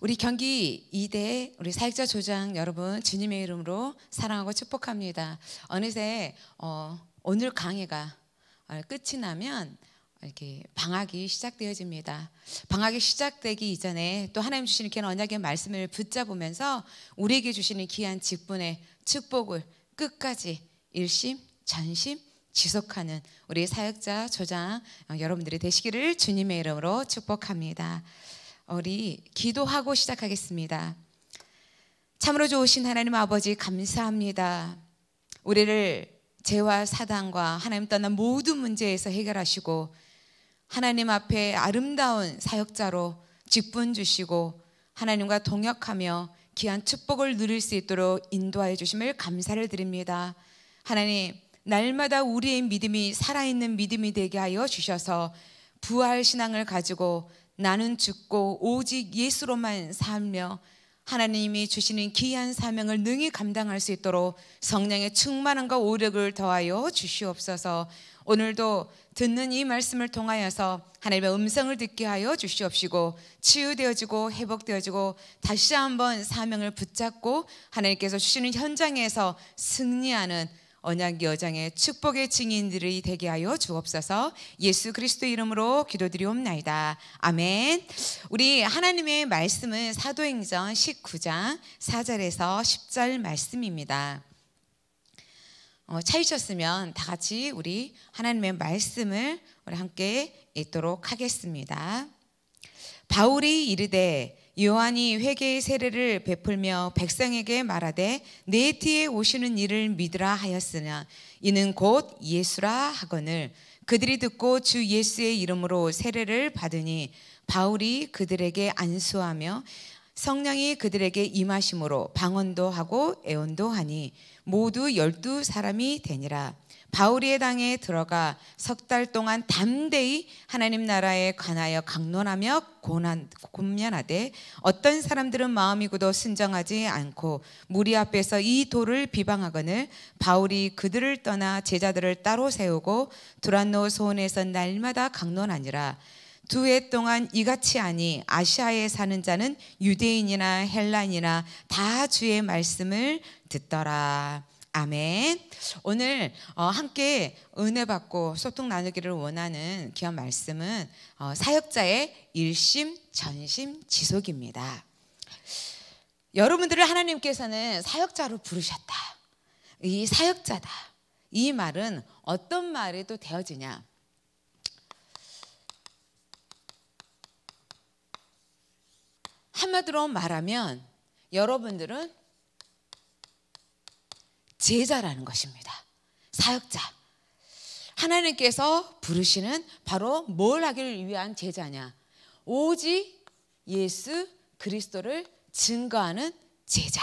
우리 경기 2대 우리 사역자 조장 여러분 주님의 이름으로 사랑하고 축복합니다. 어느새 어, 오늘 강의가 어, 끝이 나면 이렇게 방학이 시작되어집니다. 방학이 시작되기 이전에 또 하나님 주시는 귀한 언약의 말씀을 붙잡으면서 우리에게 주시는 귀한 직분의 축복을 끝까지 일심, 전심, 지속하는 우리 사역자 조장 여러분들이 되시기를 주님의 이름으로 축복합니다. 우리 기도하고 시작하겠습니다. 참으로 좋으신 하나님 아버지 감사합니다. 우리를 죄와 사단과 하나님 떠난 모든 문제에서 해결하시고 하나님 앞에 아름다운 사역자로 직분 주시고 하나님과 동역하며 귀한 축복을 누릴 수 있도록 인도하여 주심을 감사를 드립니다. 하나님 날마다 우리의 믿음이 살아있는 믿음이 되게 하여 주셔서 부활 신앙을 가지고 나는 죽고 오직 예수로만 살며 하나님이 주시는 귀한 사명을 능히 감당할 수 있도록 성령의 충만함과 오력을 더하여 주시옵소서. 오늘도 듣는 이 말씀을 통하여서 하나님의 음성을 듣게 하여 주시옵시고 치유되어지고 회복되어지고 다시 한번 사명을 붙잡고 하나님께서 주시는 현장에서 승리하는 언약 여장의 축복의 증인들이 되게 하여 주옵소서. 예수 그리스도 이름으로 기도드리옵나이다. 아멘. 우리 하나님의 말씀은 사도행전 19장 4절에서 10절 말씀입니다. 어, 차이셨으면 다 같이 우리 하나님의 말씀을 우리 함께 읽도록 하겠습니다. 바울이 이르되 요한이 회개의 세례를 베풀며 백성에게 말하되 내 뒤에 오시는 이를 믿으라 하였으나 이는 곧 예수라 하거늘 그들이 듣고 주 예수의 이름으로 세례를 받으니 바울이 그들에게 안수하며 성령이 그들에게 임하심으로 방언도 하고 애언도 하니 모두 열두 사람이 되니라 바울이의 당에 들어가 석 달 동안 담대히 하나님 나라에 관하여 강론하며 고난, 곤면하되 어떤 사람들은 마음이 고도 순정하지 않고 무리 앞에서 이 돌을 비방하거늘 바울이 그들을 떠나 제자들을 따로 세우고 두란노 소원에서 날마다 강론하니라 두 해 동안 이같이 하니 아시아에 사는 자는 유대인이나 헬라인이나다 주의 말씀을 듣더라. 아멘. 오늘 어, 함께 은혜 받고 소통 나누기를 원하는 귀한 말씀은 어, 사역자의 일심 전심 지속입니다. 여러분들을 하나님께서는 사역자로 부르셨다. 이 사역자다. 이 말은 어떤 말이 또 되어지냐? 한마디로 말하면 여러분들은 제자라는 것입니다. 사역자. 하나님께서 부르시는 바로 뭘 하기를 위한 제자냐? 오직 예수 그리스도를 증거하는 제자.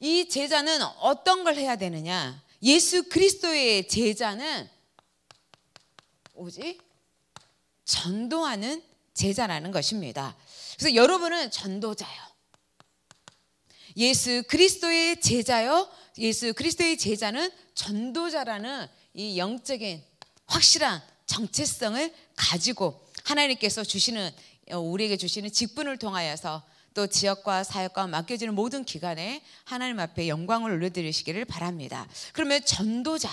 이 제자는 어떤 걸 해야 되느냐? 예수 그리스도의 제자는 오직 전도하는 제자라는 것입니다. 그래서 여러분은 전도자요 예수 그리스도의 제자요. 예수 그리스도의 제자는 전도자라는 이 영적인 확실한 정체성을 가지고 하나님께서 주시는 어, 우리에게 주시는 직분을 통하여서 또 지역과 사역과 맡겨지는 모든 기관에 하나님 앞에 영광을 올려드리시기를 바랍니다. 그러면 전도자,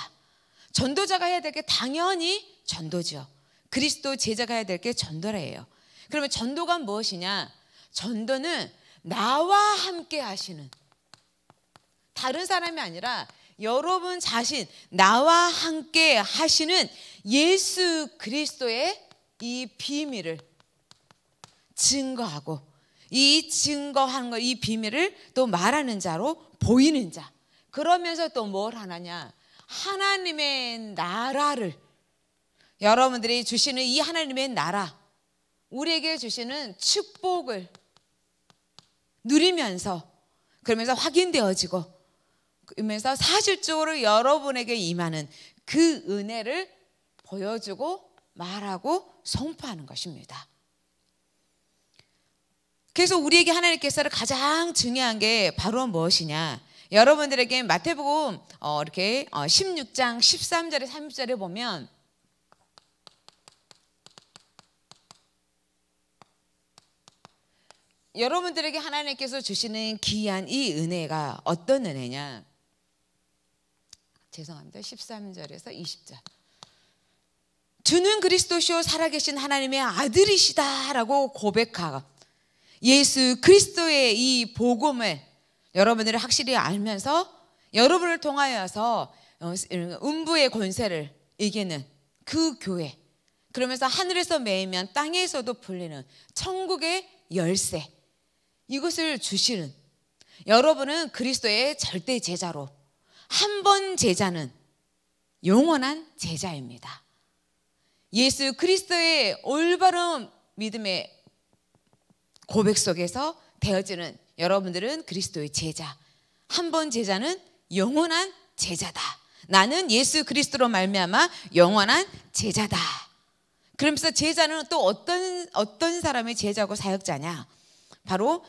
전도자가 해야 될 게 당연히 전도죠. 그리스도 제자가 해야 될 게 전도래요. 라 그러면 전도가 무엇이냐? 전도는 나와 함께 하시는 다른 사람이 아니라 여러분 자신 나와 함께 하시는 예수 그리스도의 이 비밀을 증거하고 이 증거하는 거이 비밀을 또 말하는 자로 보이는 자 그러면서 또 뭘하느냐 하나님의 나라를 여러분들이 주시는 이 하나님의 나라 우리에게 주시는 축복을 누리면서 그러면서 확인되어지고 그러면서 사실적으로 여러분에게 임하는 그 은혜를 보여주고 말하고 선포하는 것입니다. 그래서 우리에게 하나님께서 가장 중요한 게 바로 무엇이냐? 여러분들에게 마태복음 어, 이렇게 16장 어, 13절에 30절에 보면 여러분들에게 하나님께서 주시는 귀한 이 은혜가 어떤 은혜냐? 죄송합니다. 13절에서 20절. 주는 그리스도시요 살아계신 하나님의 아들이시다라고 고백하고 예수 그리스도의 이 복음을 여러분들이 확실히 알면서 여러분을 통하여서 어, 음, 음부의 권세를 이기는 그 교회 그러면서 하늘에서 매이면 땅에서도 풀리는 천국의 열쇠 이것을 주시는 여러분은 그리스도의 절대 제자로 한 번 제자는 영원한 제자입니다. 예수 그리스도의 올바른 믿음의 고백 속에서 되어지는 여러분들은 그리스도의 제자. 한 번 제자는 영원한 제자다. 나는 예수 그리스도로 말미암아 영원한 제자다. 그러면서 제자는 또 어떤 어떤 사람의 제자고 사역자냐? 바로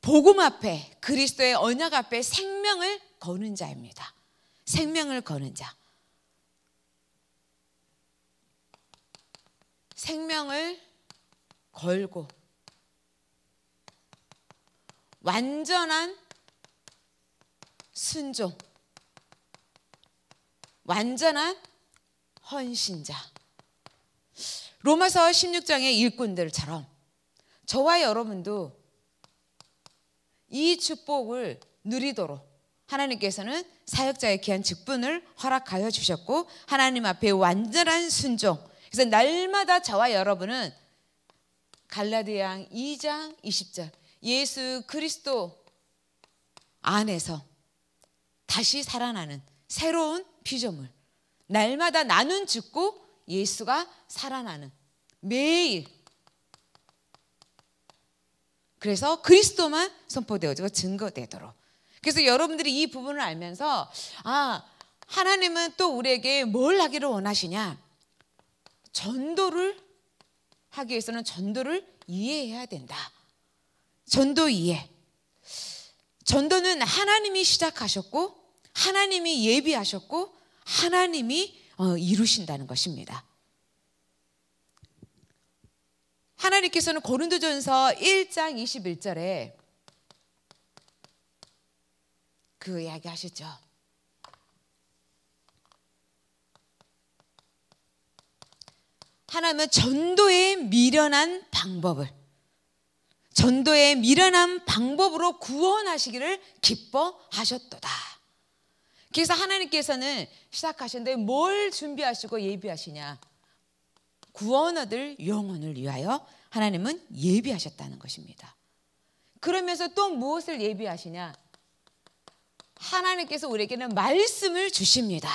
복음 앞에 그리스도의 언약 앞에 생명을 거는 자입니다. 생명을 거는 자. 생명을 걸고 완전한 순종, 완전한 헌신자. 로마서 16장의 일꾼들처럼 저와 여러분도 이 축복을 누리도록 하나님께서는 사역자에 귀한 직분을 허락하여 주셨고 하나님 앞에 완전한 순종. 그래서 날마다 저와 여러분은 갈라디아 2장 20절 예수 그리스도 안에서 다시 살아나는 새로운 피조물. 날마다 나는 죽고 예수가 살아나는 매일 그래서 그리스도만 선포되어지고 증거되도록. 그래서 여러분들이 이 부분을 알면서 아 하나님은 또 우리에게 뭘 하기를 원하시냐? 전도를 하기 위해서는 전도를 이해해야 된다. 전도 이해. 전도는 하나님이 시작하셨고 하나님이 예비하셨고 하나님이 어, 이루신다는 것입니다. 하나님께서는 고린도전서 1장 21절에 그 이야기 하셨죠. 하나님은 전도에 미련한 방법을 전도에 미련한 방법으로 구원하시기를 기뻐하셨도다. 그래서 하나님께서는 시작하시는데 뭘 준비하시고 예비하시냐? 구원 얻을 영혼을 위하여 하나님은 예비하셨다는 것입니다. 그러면서 또 무엇을 예비하시냐? 하나님께서 우리에게는 말씀을 주십니다.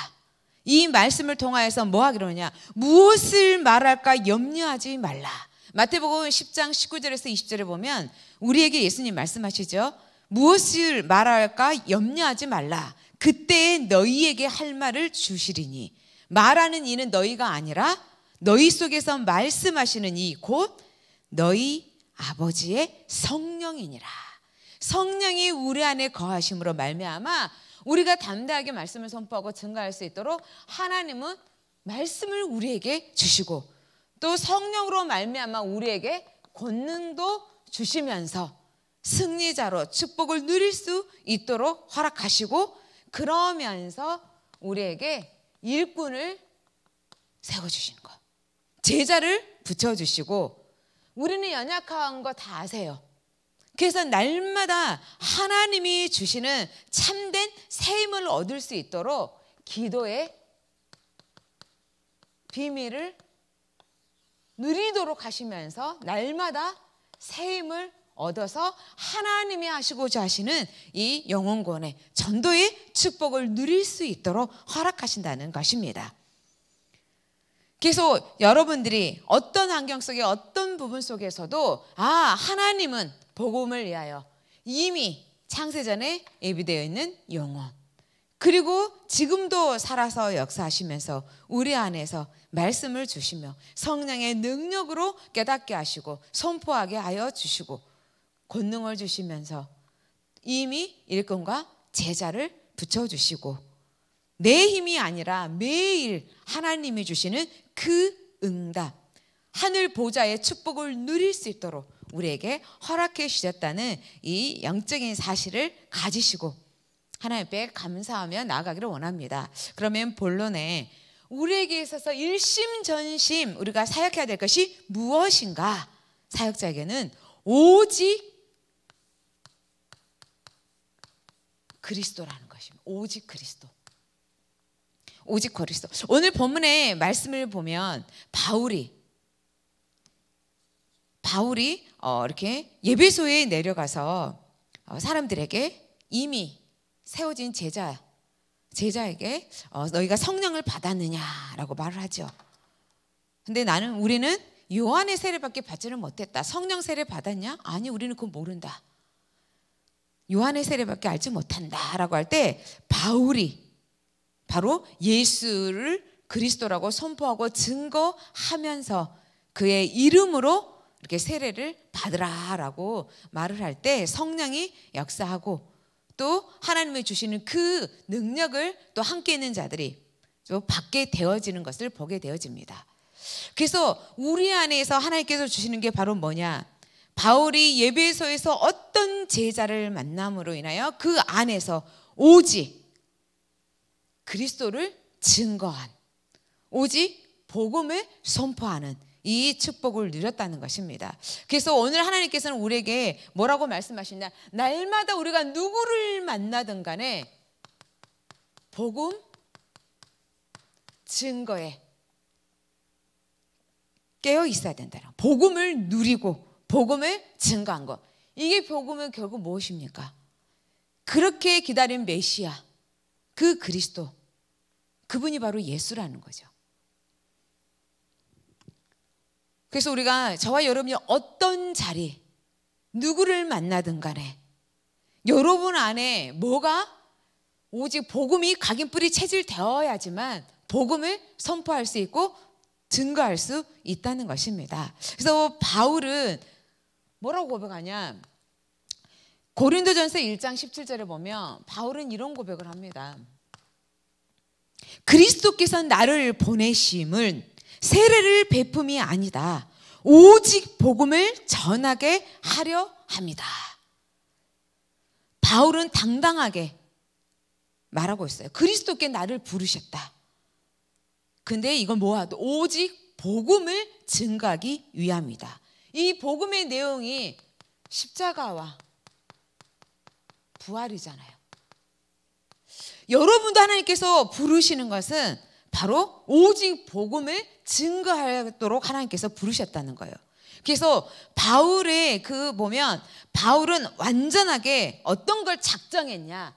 이 말씀을 통하여서 뭐 하기로 하냐? 무엇을 말할까 염려하지 말라. 마태복음 10장 19절에서 20절에 보면 우리에게 예수님 말씀하시죠. 무엇을 말할까 염려하지 말라. 그때 너희에게 할 말을 주시리니 말하는 이는 너희가 아니라 너희 속에서 말씀하시는 이 곧 너희 아버지의 성령이니라. 성령이 우리 안에 거하심으로 말미암아 우리가 담대하게 말씀을 선포하고 증가할 수 있도록 하나님은 말씀을 우리에게 주시고 또 성령으로 말미암아 우리에게 권능도 주시면서 승리자로 축복을 누릴 수 있도록 허락하시고 그러면서 우리에게 일꾼을 세워주신 것. 제자를 붙여주시고 우리는 연약한 거 다 아세요. 그래서 날마다 하나님이 주시는 참된 세임을 얻을 수 있도록 기도의 비밀을 누리도록 하시면서 날마다 세임을 얻어서 하나님이 하시고자 하시는 이 영혼권의 전도의 축복을 누릴 수 있도록 허락하신다는 것입니다. 계속 여러분들이 어떤 환경 속에 어떤 부분 속에서도 아 하나님은 복음을 위하여 이미 창세전에 예비되어 있는 영혼 그리고 지금도 살아서 역사하시면서 우리 안에서 말씀을 주시며 성령의 능력으로 깨닫게 하시고 선포하게 하여 주시고 권능을 주시면서 이미 일꾼과 제자를 붙여주시고 내 힘이 아니라 매일 하나님이 주시는 그 응답, 하늘 보좌의 축복을 누릴 수 있도록 우리에게 허락해 주셨다는 이 영적인 사실을 가지시고 하나님 께 감사하며 나아가기를 원합니다. 그러면 본론에 우리에게 있어서 일심전심 우리가 사역해야 될 것이 무엇인가? 사역자에게는 오직 그리스도라는 것입니다. 오직 그리스도. 오직 그리스도. 오늘 본문의 말씀을 보면 바울이 바울이 어, 이렇게 예배소에 내려가서 어, 사람들에게 이미 세워진 제자 제자에게 어, 너희가 성령을 받았느냐라고 말을 하죠. 근데 나는 우리는 요한의 세례밖에 받지는 못했다. 성령 세례 받았냐? 아니 우리는 그건 모른다. 요한의 세례밖에 알지 못한다라고 할 때 바울이 바로 예수를 그리스도라고 선포하고 증거하면서 그의 이름으로 이렇게 세례를 받으라라고 말을 할 때 성령이 역사하고 또 하나님이 주시는 그 능력을 또 함께 있는 자들이 또 받게 되어지는 것을 보게 되어집니다. 그래서 우리 안에서 하나님께서 주시는 게 바로 뭐냐? 바울이 예배소에서 어떤 제자를 만남으로 인하여 그 안에서 오직 그리스도를 증거한 오직 복음을 선포하는 이 축복을 누렸다는 것입니다. 그래서 오늘 하나님께서는 우리에게 뭐라고 말씀하시냐? 날마다 우리가 누구를 만나든 간에 복음 증거에 깨어 있어야 된다는 복음을 누리고 복음을 증거한 것. 이게 복음은 결국 무엇입니까? 그렇게 기다린 메시아 그 그리스도, 그분이 바로 예수라는 거죠. 그래서 우리가 저와 여러분이 어떤 자리, 누구를 만나든 간에 여러분 안에 뭐가 오직 복음이 각인뿌리 체질되어야지만 복음을 선포할 수 있고 증거할 수 있다는 것입니다. 그래서 바울은 뭐라고 고백하냐? 고린도전서 1장 17절에 보면 바울은 이런 고백을 합니다. 그리스도께서 나를 보내심은 세례를 베품이 아니다. 오직 복음을 전하게 하려 합니다. 바울은 당당하게 말하고 있어요. 그리스도께 나를 부르셨다. 근데 이걸 모아도 오직 복음을 증가하기 위함이다. 이 복음의 내용이 십자가와 부활이잖아요. 여러분도 하나님께서 부르시는 것은 바로 오직 복음을 증거하도록 하나님께서 부르셨다는 거예요. 그래서 바울의 그 보면 바울은 완전하게 어떤 걸 작정했냐?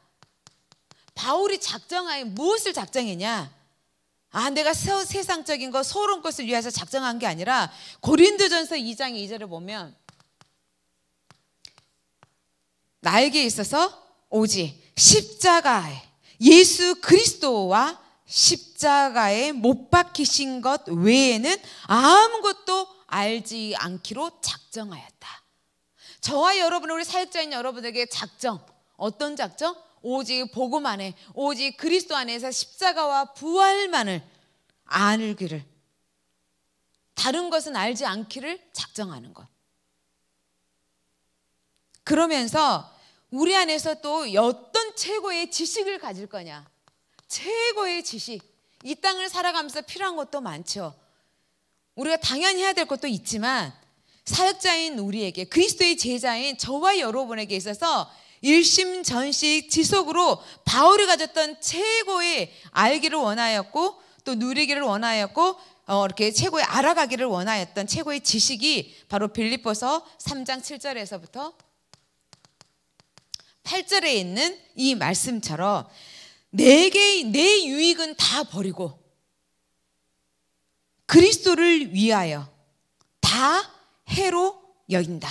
바울이 작정하에 무엇을 작정했냐? 아, 내가 세상적인 거, 소론 것을 위해서 작정한 게 아니라 고린도전서 2장 2절을 보면 나에게 있어서 오직 십자가에 예수 그리스도와 십자가에 못 박히신 것 외에는 아무것도 알지 않기로 작정하였다. 저와 여러분 우리 사역자인 여러분에게 작정 어떤 작정? 오직 복음 안에 오직 그리스도 안에서 십자가와 부활만을 알기를 다른 것은 알지 않기를 작정하는 것. 그러면서 우리 안에서 또 어떤 최고의 지식을 가질 거냐. 최고의 지식. 이 땅을 살아가면서 필요한 것도 많죠. 우리가 당연히 해야 될 것도 있지만 사역자인 우리에게 그리스도의 제자인 저와 여러분에게 있어서 일심전식 지속으로 바울이 가졌던 최고의 알기를 원하였고 또 누리기를 원하였고 어, 이렇게 최고의 알아가기를 원하였던 최고의 지식이 바로 빌립보서 3장 7절에서부터 8절에 있는 이 말씀처럼 내게 내 유익은 다 버리고 그리스도를 위하여 다 해로 여긴다.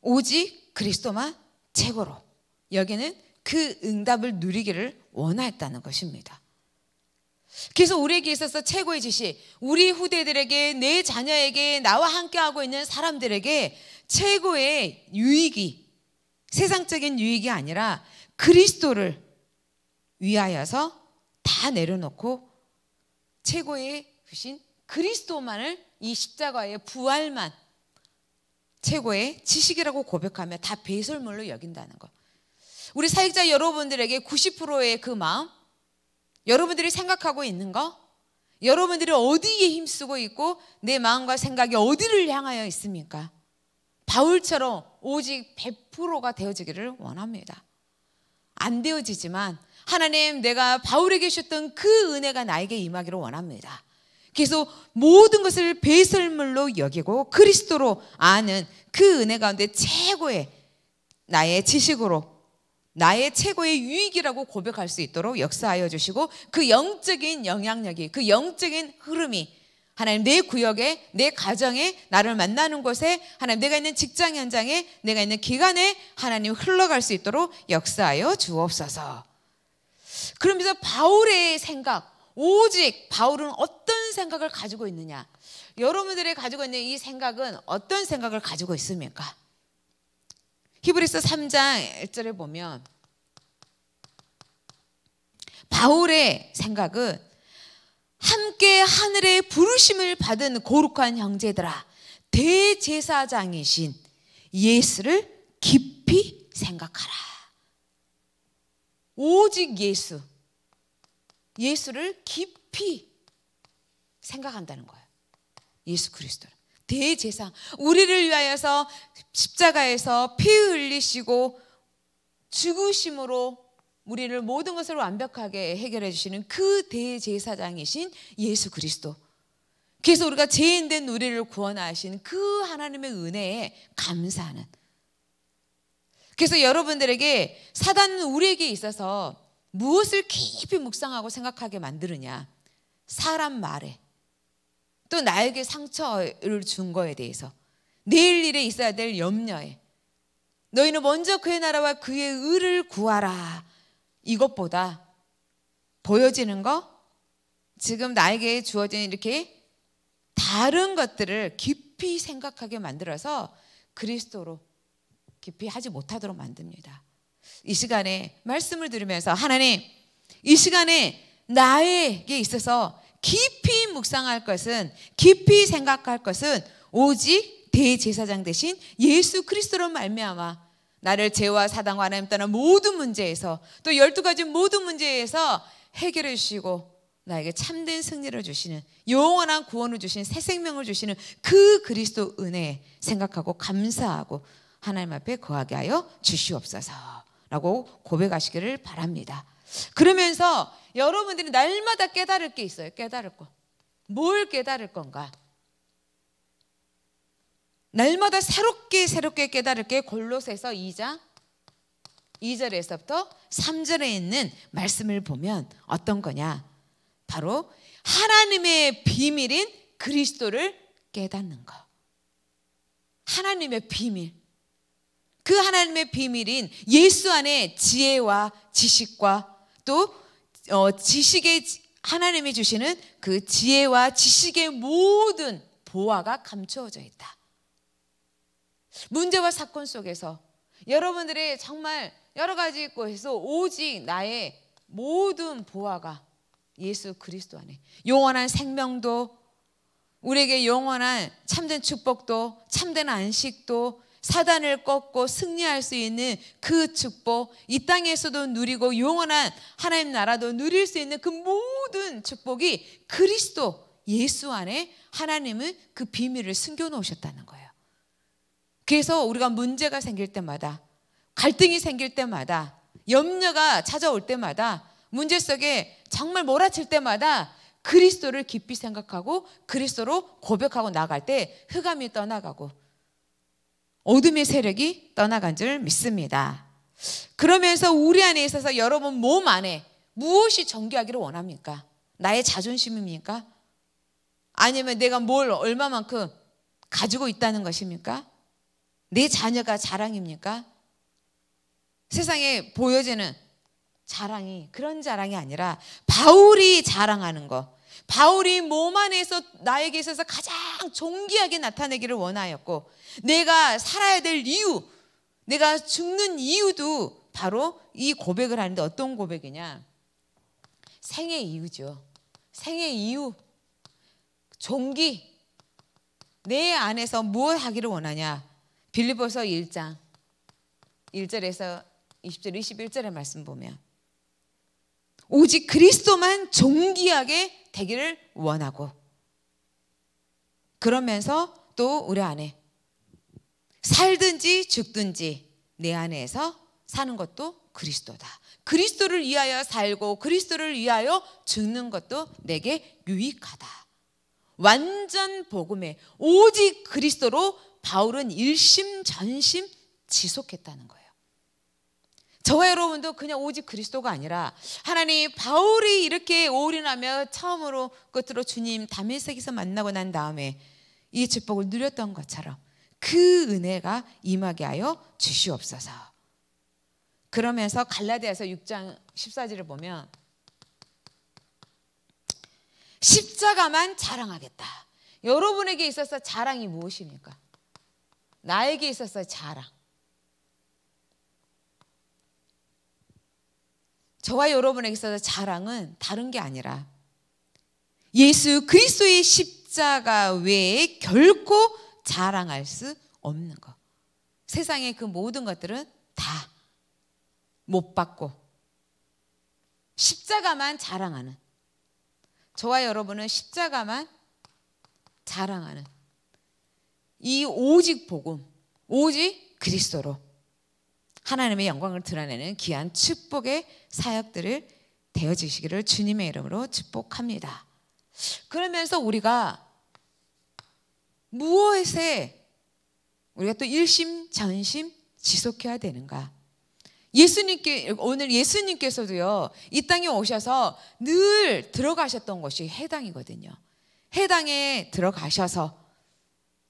오직 그리스도만 최고로 여기는 그 응답을 누리기를 원하였다는 것입니다. 그래서 우리에게 있어서 최고의 지시, 우리 후대들에게, 내 자녀에게, 나와 함께하고 있는 사람들에게 최고의 유익이 세상적인 유익이 아니라 그리스도를 위하여서 다 내려놓고 최고의 부신 그리스도만을 이 십자가의 부활만 최고의 지식이라고 고백하며 다 배설물로 여긴다는 것. 우리 사역자 여러분들에게 90%의 그 마음, 여러분들이 생각하고 있는 거, 여러분들이 어디에 힘쓰고 있고 내 마음과 생각이 어디를 향하여 있습니까? 바울처럼 오직 100%가 되어지기를 원합니다. 안 되어지지만 하나님 내가 바울에게 주셨던 그 은혜가 나에게 임하기를 원합니다. 계속 모든 것을 배설물로 여기고 그리스도로 아는 그 은혜 가운데 최고의 나의 지식으로 나의 최고의 유익이라고 고백할 수 있도록 역사하여 주시고 그 영적인 영향력이 그 영적인 흐름이 하나님 내 구역에 내 가정에 나를 만나는 곳에 하나님 내가 있는 직장 현장에 내가 있는 기간에 하나님 흘러갈 수 있도록 역사하여 주옵소서. 그러면서 바울의 생각 오직 바울은 어떤 생각을 가지고 있느냐? 여러분들이 가지고 있는 이 생각은 어떤 생각을 가지고 있습니까? 히브리서 3장 1절에 보면 바울의 생각은 함께 하늘의 부르심을 받은 고룩한 형제들아 대제사장이신 예수를 깊이 생각하라. 오직 예수. 예수를 깊이 생각한다는 거예요. 예수 그리스도를. 대제사. 우리를 위하여서 십자가에서 피 흘리시고 죽으심으로 우리를 모든 것을 완벽하게 해결해 주시는 그 대제사장이신 예수 그리스도. 그래서 우리가 죄인된 우리를 구원하신 그 하나님의 은혜에 감사하는. 그래서 여러분들에게 사단은 우리에게 있어서 무엇을 깊이 묵상하고 생각하게 만드느냐. 사람 말에 또 나에게 상처를 준 거에 대해서 내일 일에 있어야 될 염려에 너희는 먼저 그의 나라와 그의 의를 구하라 이것보다 보여지는 거 지금 나에게 주어진 이렇게 다른 것들을 깊이 생각하게 만들어서 그리스도로 깊이 하지 못하도록 만듭니다. 이 시간에 말씀을 들으면서 하나님, 이 시간에 나에게 있어서 깊이 묵상할 것은, 깊이 생각할 것은 오직 대제사장 대신 예수 그리스도로 말미암아 나를 죄와 사당과 하나님 떠나 모든 문제에서 또 열두 가지 모든 문제에서 해결해 주시고 나에게 참된 승리를 주시는 영원한 구원을 주신새 생명을 주시는 그 그리스도 은혜 생각하고 감사하고 하나님 앞에 거하게 하여 주시옵소서라고 고백하시기를 바랍니다. 그러면서 여러분들이 날마다 깨달을 게 있어요. 깨달을 거. 뭘 깨달을 건가? 날마다 새롭게 새롭게 깨달을 게 골로새서 2장 2절에서부터 3절에 있는 말씀을 보면 어떤 거냐? 바로 하나님의 비밀인 그리스도를 깨닫는 거. 하나님의 비밀. 그 하나님의 비밀인 예수 안에 지혜와 지식과 또 어, 지식의 하나님이 주시는 그 지혜와 지식의 모든 보화가 감추어져 있다. 문제와 사건 속에서 여러분들이 정말 여러 가지 있고 해서 오직 나의 모든 보화가 예수 그리스도 안에 영원한 생명도 우리에게 영원한 참된 축복도 참된 안식도 사단을 꺾고 승리할 수 있는 그 축복, 이 땅에서도 누리고 영원한 하나님 나라도 누릴 수 있는 그 모든 축복이 그리스도 예수 안에 하나님은 그 비밀을 숨겨 놓으셨다는 거예요. 그래서 우리가 문제가 생길 때마다 갈등이 생길 때마다 염려가 찾아올 때마다 문제 속에 정말 몰아칠 때마다 그리스도를 깊이 생각하고 그리스도로 고백하고 나갈 때 흑암이 떠나가고 어둠의 세력이 떠나간 줄 믿습니다. 그러면서 우리 안에 있어서 여러분 몸 안에 무엇이 정교하기를 원합니까? 나의 자존심입니까? 아니면 내가 뭘 얼마만큼 가지고 있다는 것입니까? 내 자녀가 자랑입니까? 세상에 보여지는 자랑이 그런 자랑이 아니라 바울이 자랑하는 거. 바울이 몸 안에서 나에게 있어서 가장 존귀하게 나타내기를 원하였고 내가 살아야 될 이유, 내가 죽는 이유도 바로 이 고백을 하는데 어떤 고백이냐? 생애 이유죠. 생애 이유. 종기. 내 안에서 무엇 하기를 원하냐? 빌리보서 1장 1절에서 20절 21절의 말씀 보면 오직 그리스도만 존귀하게 되기를 원하고 그러면서 또 우리 안에 살든지 죽든지 내 안에서 사는 것도 그리스도다. 그리스도를 위하여 살고 그리스도를 위하여 죽는 것도 내게 유익하다. 완전 복음에 오직 그리스도로 바울은 일심전심 지속했다는 거예요. 저와 여러분도 그냥 오직 그리스도가 아니라 하나님 바울이 이렇게 올인하며 처음으로 끝으로 주님 담일색에서 만나고 난 다음에 이 축복을 누렸던 것처럼 그 은혜가 임하게 하여 주시옵소서. 그러면서 갈라디아서 6장 14절을 보면 십자가만 자랑하겠다. 여러분에게 있어서 자랑이 무엇입니까? 나에게 있어서 자랑. 저와 여러분에게 있어서 자랑은 다른 게 아니라 예수 그리스도의 십자가 외에 결코 자랑할 수 없는 것. 세상의 그 모든 것들은 다 못 받고 십자가만 자랑하는 저와 여러분은 십자가만 자랑하는 이 오직 복음, 오직 그리스도로 하나님의 영광을 드러내는 귀한 축복의 사역들을 되어지시기를 주님의 이름으로 축복합니다. 그러면서 우리가 무엇에 우리가 또 일심 전심 지속해야 되는가? 예수님께 오늘 예수님께서도요 이 땅에 오셔서 늘 들어가셨던 것이 해당이거든요. 해당에 들어가셔서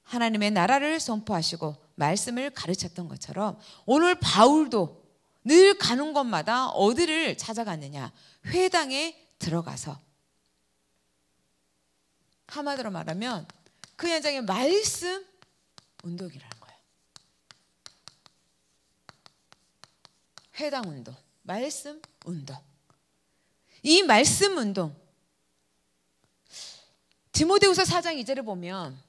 하나님의 나라를 선포하시고 말씀을 가르쳤던 것처럼 오늘 바울도 늘 가는 곳마다 어디를 찾아갔느냐? 회당에 들어가서 한마디로 말하면 그현장의 말씀 운동이라는 거예요. 회당 운동, 말씀 운동. 이 말씀 운동. 디모데우서 4장 2절을 보면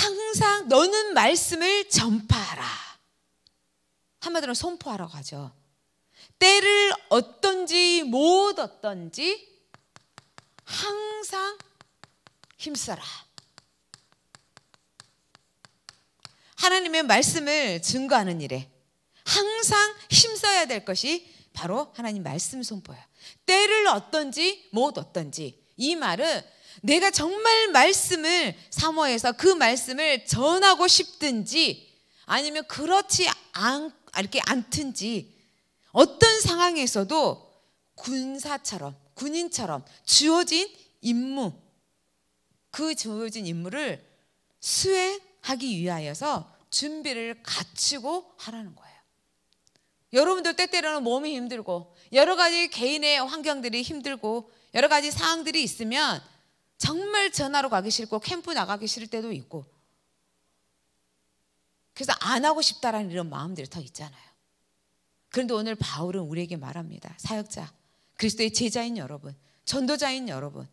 항상 너는 말씀을 전파하라. 한마디로 선포하라고하죠 때를 어떤지 못 어떤지 항상 힘써라. 하나님의 말씀을 증거하는 일에 항상 힘써야 될 것이 바로 하나님 말씀 선포야. 때를 어떤지 못 어떤지 이 말은 내가 정말 말씀을 사모해서 그 말씀을 전하고 싶든지 아니면 그렇지 않, 이렇게 않든지 어떤 상황에서도 군사처럼 군인처럼 주어진 임무 그 주어진 임무를 수행하기 위하여서 준비를 갖추고 하라는 거예요. 여러분들 때때로는 몸이 힘들고 여러 가지 개인의 환경들이 힘들고 여러 가지 상황들이 있으면 정말 전화로 가기 싫고 캠프 나가기 싫을 때도 있고 그래서 안 하고 싶다라는 이런 마음들이 더 있잖아요. 그런데 오늘 바울은 우리에게 말합니다. 사역자, 그리스도의 제자인 여러분, 전도자인 여러분,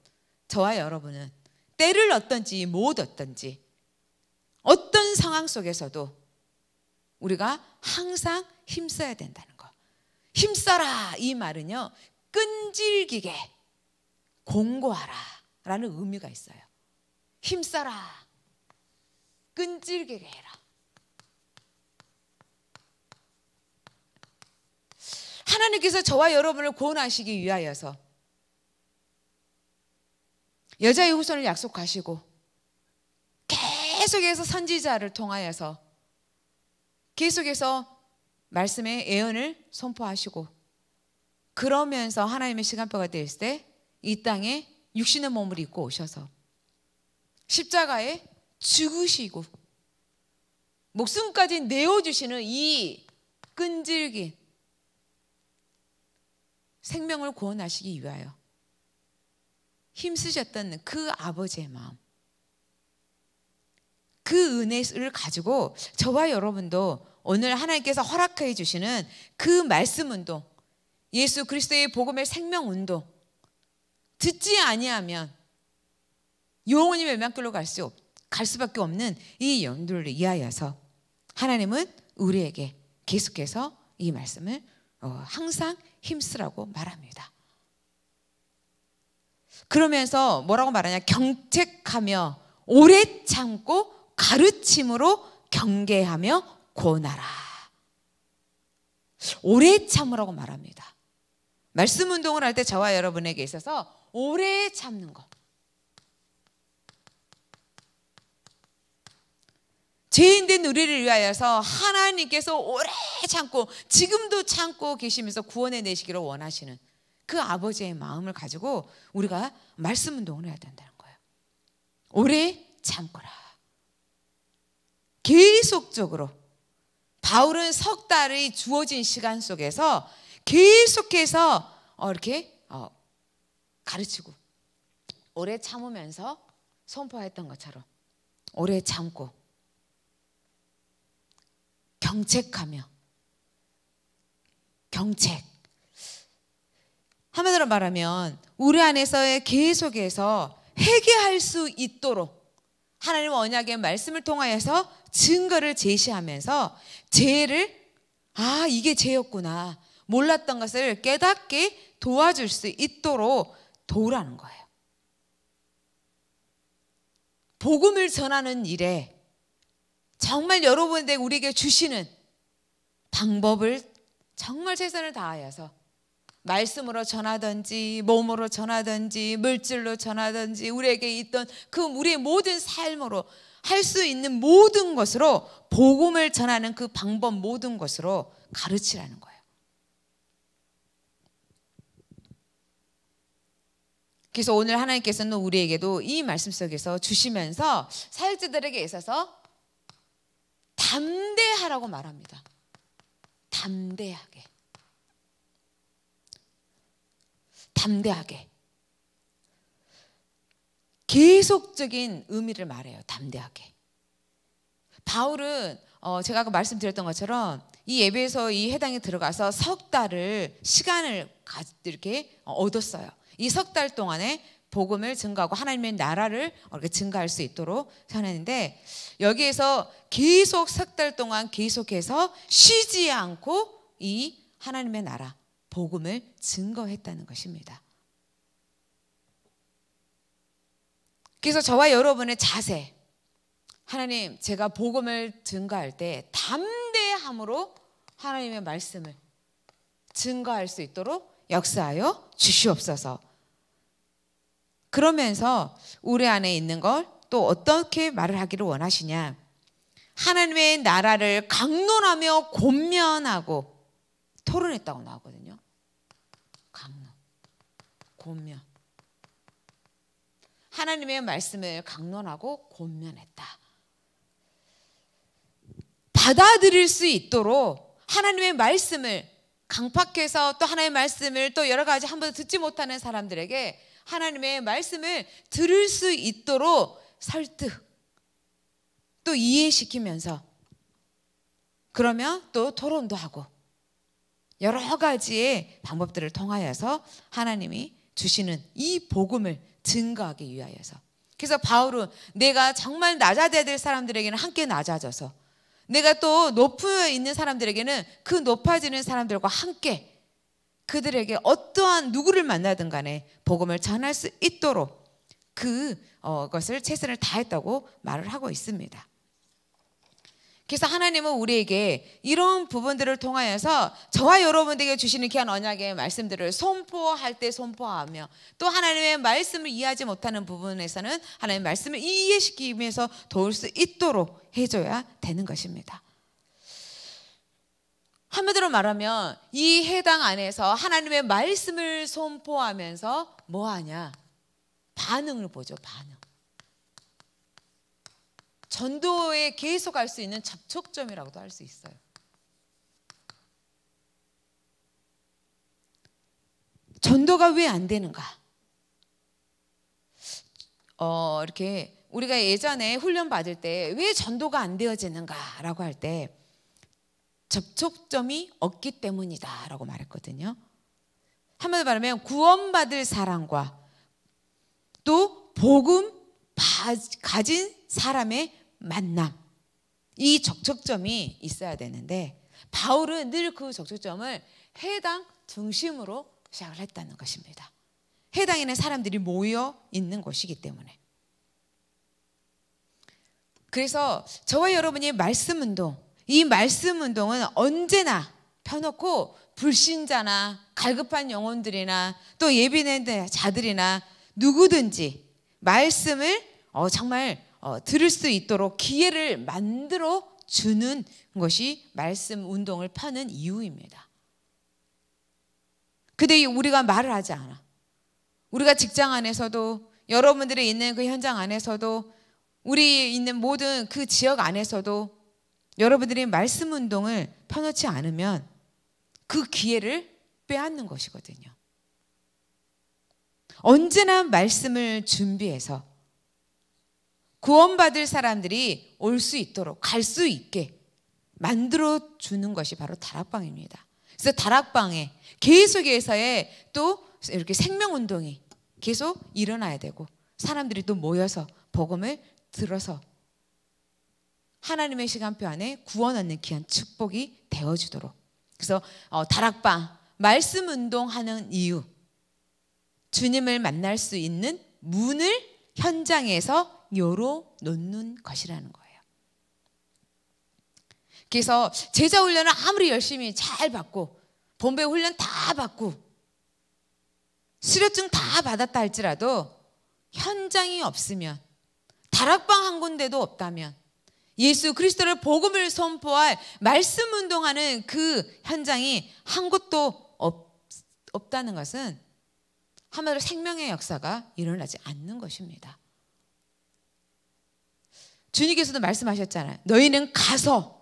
저와 여러분은 때를 얻든지 못 얻든지 어떤 상황 속에서도 우리가 항상 힘써야 된다는 거. 힘써라 이 말은요. 끈질기게 공고하라. 라는 의미가 있어요. 힘써라. 끈질기게 해라. 하나님께서 저와 여러분을 구원하시기 위하여서 여자의 후손을 약속하시고 계속해서 선지자를 통하여서 계속해서 말씀의 예언을 선포하시고 그러면서 하나님의 시간표가 되을때이 땅에 육신의 몸을 입고 오셔서 십자가에 죽으시고 목숨까지 내어주시는 이 끈질긴 생명을 구원하시기 위하여 힘쓰셨던 그 아버지의 마음. 그 은혜를 가지고 저와 여러분도 오늘 하나님께서 허락해 주시는 그 말씀 운동, 예수 그리스도의 복음의 생명 운동, 듣지 아니하면 영원히 멸망길로 갈수갈 수밖에 없는 이 연도를 이하여서 하나님은 우리에게 계속해서 이 말씀을 어, 항상 힘쓰라고 말합니다. 그러면서 뭐라고 말하냐? 경책하며 오래 참고 가르침으로 경계하며 고나라. 오래 참으라고 말합니다. 말씀 운동을 할 때 저와 여러분에게 있어서 오래 참는 것. 죄인된 우리를 위하여서 하나님께서 오래 참고 지금도 참고 계시면서 구원해 내시기를 원하시는 그 아버지의 마음을 가지고 우리가 말씀 운동을 해야 된다는 거예요. 오래 참거라. 계속적으로 바울은 석 달의 주어진 시간 속에서 계속해서 어, 이렇게 가르치고 오래 참으면서 선포했던 것처럼 오래 참고 경책하며 경책 한마디로 말하면 우리 안에서의 계속해서 회개할 수 있도록 하나님 언약의 말씀을 통하여서 증거를 제시하면서 죄를 아 이게 죄였구나 몰랐던 것을 깨닫게 도와줄 수 있도록 도우라는 거예요. 복음을 전하는 일에 정말 여러분에 우리에게 주시는 방법을 정말 최선을 다하여서 말씀으로 전하든지 몸으로 전하든지 물질로 전하든지 우리에게 있던 그 우리의 모든 삶으로 할 수 있는 모든 것으로 복음을 전하는 그 방법 모든 것으로 가르치라는 거예요. 그래서 오늘 하나님께서는 우리에게도 이 말씀 속에서 주시면서 사역자들에게 있어서 담대하라고 말합니다. 담대하게. 담대하게. 계속적인 의미를 말해요. 담대하게. 바울은 어 제가 아까 말씀드렸던 것처럼 이 예배에서 이 해당에 들어가서 석 달을 시간을 이렇게 어, 얻었어요. 이석달 동안에 복음을 증가하고 하나님의 나라를 이렇게 증가할 수 있도록 하는데 여기에서 계속 석 달 동안 계속해서 쉬지 않고 이 하나님의 나라 복음을 증거했다는 것입니다. 그래서 저와 여러분의 자세 하나님 제가 복음을 증거할 때 담대함으로 하나님의 말씀을 증거할 수 있도록 역사하여 주시옵소서. 그러면서 우리 안에 있는 걸 또 어떻게 말을 하기를 원하시냐. 하나님의 나라를 강론하며 곤면하고 토론했다고 나오거든요. 강론. 곤면. 하나님의 말씀을 강론하고 곤면했다. 받아들일 수 있도록 하나님의 말씀을 강팍해서 또 하나님의 말씀을 또 여러 가지 한 번 듣지 못하는 사람들에게 하나님의 말씀을 들을 수 있도록 설득 또 이해시키면서 그러면 또 토론도 하고 여러 가지의 방법들을 통하여서 하나님이 주시는 이 복음을 증거하기 위하여서 그래서 바울은 내가 정말 낮아져야 될 사람들에게는 함께 낮아져서 내가 또 높여 있는 사람들에게는 그 높아지는 사람들과 함께 그들에게 어떠한 누구를 만나든 간에 복음을 전할 수 있도록 그것을 어, 최선을 다했다고 말을 하고 있습니다. 그래서 하나님은 우리에게 이런 부분들을 통하여서 저와 여러분들에게 주시는 귀한 언약의 말씀들을 선포할 때 선포하며 또 하나님의 말씀을 이해하지 못하는 부분에서는 하나님의 말씀을 이해시키면서 도울 수 있도록 해줘야 되는 것입니다. 한마디로 말하면 이 해당 안에서 하나님의 말씀을 선포하면서 뭐 하냐? 반응을 보죠, 반응. 전도에 계속 할수 있는 접촉점이라고도 할 수 있어요. 전도가 왜 안 되는가? 어, 이렇게 우리가 예전에 훈련 받을 때 왜 전도가 안 되어지는가라고 할때 접촉점이 없기 때문이다라고 말했거든요. 한마디로 말하면 구원받을 사람과 또 복음 가진 사람의 만남 이 적촉점이 있어야 되는데 바울은 늘그 적촉점을 해당 중심으로 시작을 했다는 것입니다. 해당에는 사람들이 모여 있는 곳이기 때문에. 그래서 저와 여러분이 말씀 운동, 이 말씀 운동은 언제나 펴놓고 불신자나 갈급한 영혼들이나 또 예비된 자들이나 누구든지 말씀을 어, 정말 어, 들을 수 있도록 기회를 만들어 주는 것이 말씀 운동을 파는 이유입니다. 근데 우리가 말을 하지 않아. 우리가 직장 안에서도 여러분들이 있는 그 현장 안에서도 우리 있는 모든 그 지역 안에서도 여러분들이 말씀 운동을 펴놓지 않으면 그 기회를 빼앗는 것이거든요. 언제나 말씀을 준비해서 구원받을 사람들이 올 수 있도록 갈 수 있게 만들어 주는 것이 바로 다락방입니다. 그래서 다락방에 계속해서의 또 이렇게 생명 운동이 계속 일어나야 되고 사람들이 또 모여서 복음을 들어서 하나님의 시간표 안에 구원 얻는 귀한 축복이 되어주도록. 그래서 어, 다락방 말씀 운동하는 이유, 주님을 만날 수 있는 문을 현장에서 열어 놓는 것이라는 거예요. 그래서 제자 훈련을 아무리 열심히 잘 받고 본배 훈련 다 받고 수료증 다 받았다 할지라도 현장이 없으면 다락방 한 군데도 없다면 예수 그리스도를 복음을 선포할 말씀 운동하는 그 현장이 한 곳도 없, 없다는 것은 한마디로 생명의 역사가 일어나지 않는 것입니다. 주님께서도 말씀하셨잖아요. 너희는 가서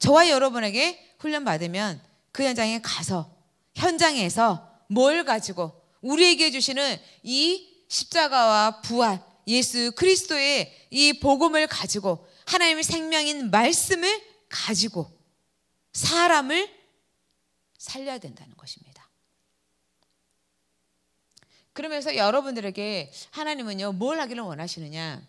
저와 여러분에게 훈련 받으면 그 현장에 가서 현장에서 뭘 가지고 우리에게 주시는 이 십자가와 부활 예수 그리스도의 이 복음을 가지고 하나님의 생명인 말씀을 가지고 사람을 살려야 된다는 것입니다. 그러면서 여러분들에게 하나님은요, 뭘 하기를 원하시느냐?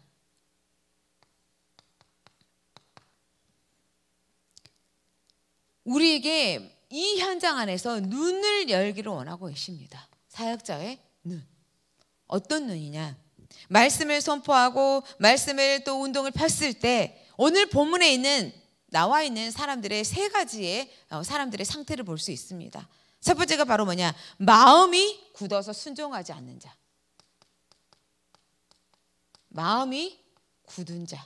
우리에게 이 현장 안에서 눈을 열기를 원하고 계십니다. 사역자의 눈. 어떤 눈이냐? 말씀을 선포하고 말씀을 또 운동을 폈을 때 오늘 본문에 있는 나와 있는 사람들의 세 가지의 어, 사람들의 상태를 볼 수 있습니다. 첫 번째가 바로 뭐냐? 마음이 굳어서 순종하지 않는 자. 마음이 굳은 자.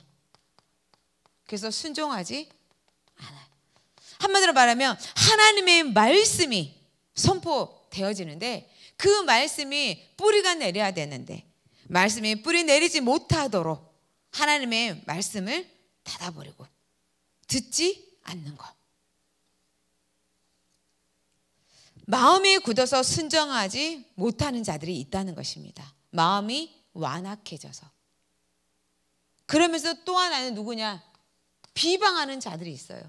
그래서 순종하지 않아요. 한마디로 말하면 하나님의 말씀이 선포되어지는데 그 말씀이 뿌리가 내려야 되는데 말씀이 뿌리 내리지 못하도록 하나님의 말씀을 닫아버리고 듣지 않는 것. 마음이 굳어서 순정하지 못하는 자들이 있다는 것입니다. 마음이 완악해져서. 그러면서 또 하나는 누구냐? 비방하는 자들이 있어요.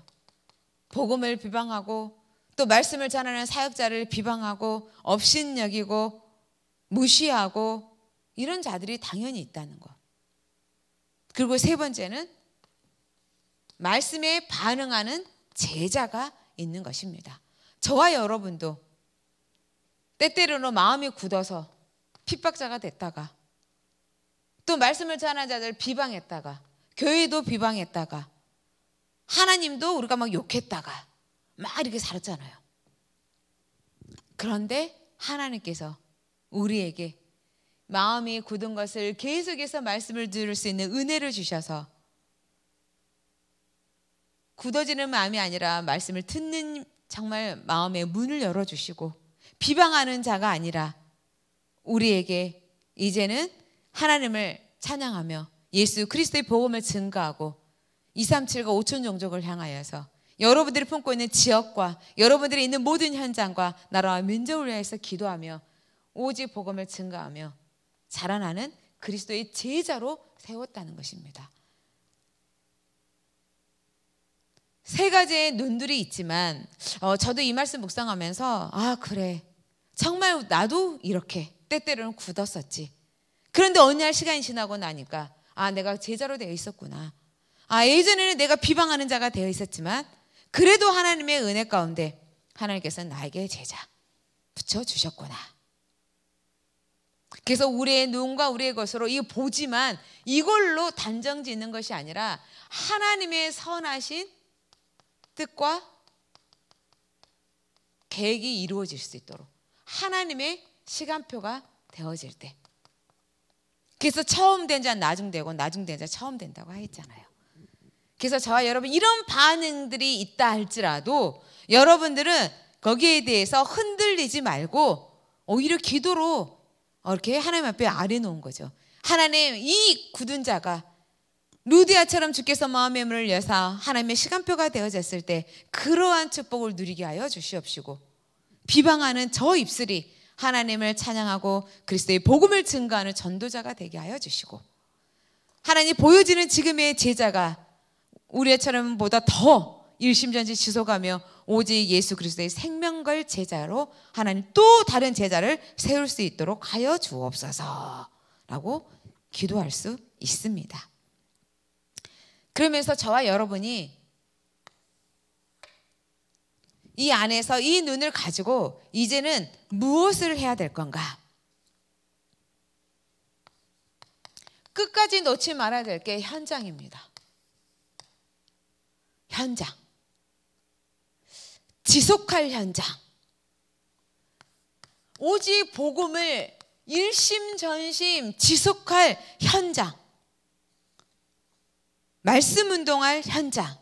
복음을 비방하고 또 말씀을 전하는 사역자를 비방하고 업신여기고 무시하고 이런 자들이 당연히 있다는 것. 그리고 세 번째는 말씀에 반응하는 제자가 있는 것입니다. 저와 여러분도 때때로는 마음이 굳어서 핍박자가 됐다가 또 말씀을 전한 자들 비방했다가 교회도 비방했다가 하나님도 우리가 막 욕했다가 막 이렇게 살았잖아요. 그런데 하나님께서 우리에게 마음이 굳은 것을 계속해서 말씀을 들을 수 있는 은혜를 주셔서 굳어지는 마음이 아니라 말씀을 듣는 정말 마음의 문을 열어주시고 비방하는 자가 아니라 우리에게 이제는 하나님을 찬양하며 예수 그리스도의 복음을 증가하고 237과 5천 종족을 향하여서 여러분들이 품고 있는 지역과 여러분들이 있는 모든 현장과 나라와 민족을 위해서 기도하며 오직 복음을 증가하며 자라나는 그리스도의 제자로 세웠다는 것입니다. 세 가지의 눈들이 있지만 어, 저도 이 말씀 묵상하면서 아 그래 정말 나도 이렇게 때때로는 굳었었지. 그런데 어느 날 시간이 지나고 나니까 아 내가 제자로 되어 있었구나. 아 예전에는 내가 비방하는 자가 되어 있었지만 그래도 하나님의 은혜 가운데 하나님께서는 나에게 제자 붙여 주셨구나. 그래서 우리의 눈과 우리의 것으로 이 보지만 이걸로 단정 짓는 것이 아니라 하나님의 선하신 뜻과 계획이 이루어질 수 있도록 하나님의 시간표가 되어질 때. 그래서 처음 된자 나중되고 나중된 자 처음 된다고 했잖아요. 그래서 저와 여러분 이런 반응들이 있다 할지라도 여러분들은 거기에 대해서 흔들리지 말고 오히려 기도로 어, 이렇게 하나님 앞에 아래 놓은 거죠. 하나님 이 굳은 자가 루디아처럼 주께서 마음의 문을 여사 하나님의 시간표가 되어졌을 때 그러한 축복을 누리게 하여 주시옵시고 비방하는 저 입술이 하나님을 찬양하고 그리스도의 복음을 증거하는 전도자가 되게 하여 주시고 하나님 보여지는 지금의 제자가 우리처럼보다 더 일심전지 지속하며 오직 예수 그리스도의 생명걸 제자로 하나님 또 다른 제자를 세울 수 있도록 하여 주옵소서라고 기도할 수 있습니다. 그러면서 저와 여러분이 이 안에서 이 눈을 가지고 이제는 무엇을 해야 될 건가? 끝까지 놓지 말아야 될 게 현장입니다. 현장. 지속할 현장. 오직 복음을 일심전심 지속할 현장. 말씀 운동할 현장.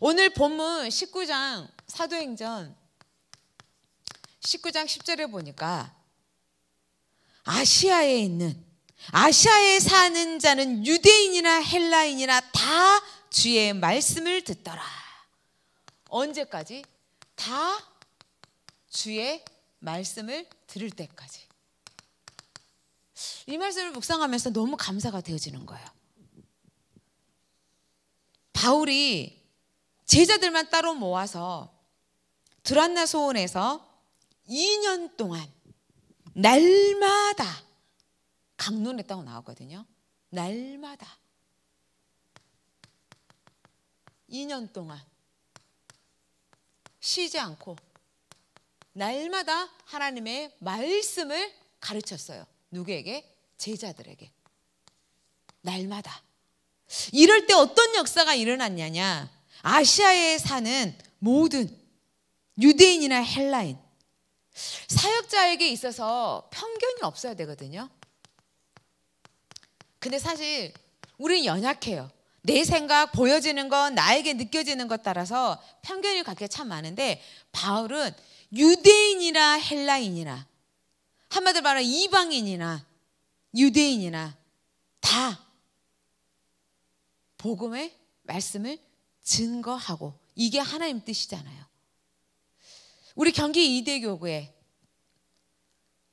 오늘 본문 19장 사도행전 19장 10절에 보니까 아시아에 있는 아시아에 사는 자는 유대인이나 헬라인이나 다 주의 말씀을 듣더라. 언제까지? 다 주의 말씀을 들을 때까지. 이 말씀을 묵상하면서 너무 감사가 되어지는 거예요. 바울이 제자들만 따로 모아서 드란나 소원에서 2년 동안 날마다 강론했다고 나왔거든요. 날마다 2년 동안 쉬지 않고 날마다 하나님의 말씀을 가르쳤어요. 누구에게? 제자들에게. 날마다. 이럴 때 어떤 역사가 일어났냐냐. 아시아에 사는 모든 유대인이나 헬라인. 사역자에게 있어서 편견이 없어야 되거든요. 근데 사실 우린 연약해요. 내 생각 보여지는 건 나에게 느껴지는 것 따라서 편견을 갖게참 많은데 바울은 유대인이나 헬라인이나 한마디로 말하면 이방인이나 유대인이나 다 복음의 말씀을 증거하고 이게 하나님 뜻이잖아요. 우리 경기 이대교구에